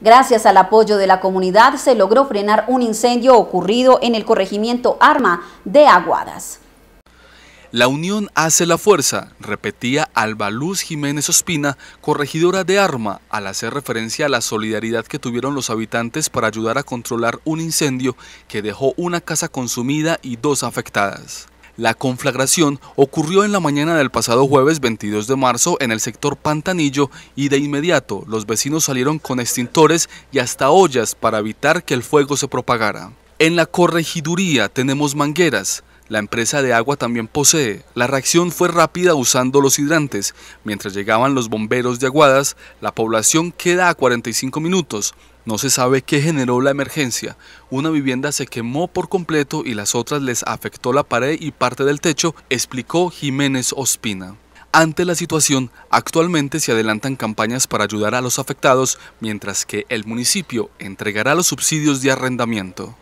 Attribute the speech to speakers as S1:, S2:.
S1: Gracias al apoyo de la comunidad se logró frenar un incendio ocurrido en el corregimiento Arma de Aguadas.
S2: La unión hace la fuerza, repetía Alba Luz Jiménez Ospina, corregidora de Arma, al hacer referencia a la solidaridad que tuvieron los habitantes para ayudar a controlar un incendio que dejó una casa consumida y dos afectadas. La conflagración ocurrió en la mañana del pasado jueves 22 de marzo en el sector Pantanillo y de inmediato los vecinos salieron con extintores y hasta ollas para evitar que el fuego se propagara. En la corregiduría tenemos mangueras, la empresa de agua también posee. La reacción fue rápida usando los hidrantes. Mientras llegaban los bomberos de Aguadas, la población queda a 45 minutos. No se sabe qué generó la emergencia. Una vivienda se quemó por completo y las otras les afectó la pared y parte del techo, explicó Jiménez Ospina. Ante la situación, actualmente se adelantan campañas para ayudar a los afectados, mientras que el municipio entregará los subsidios de arrendamiento.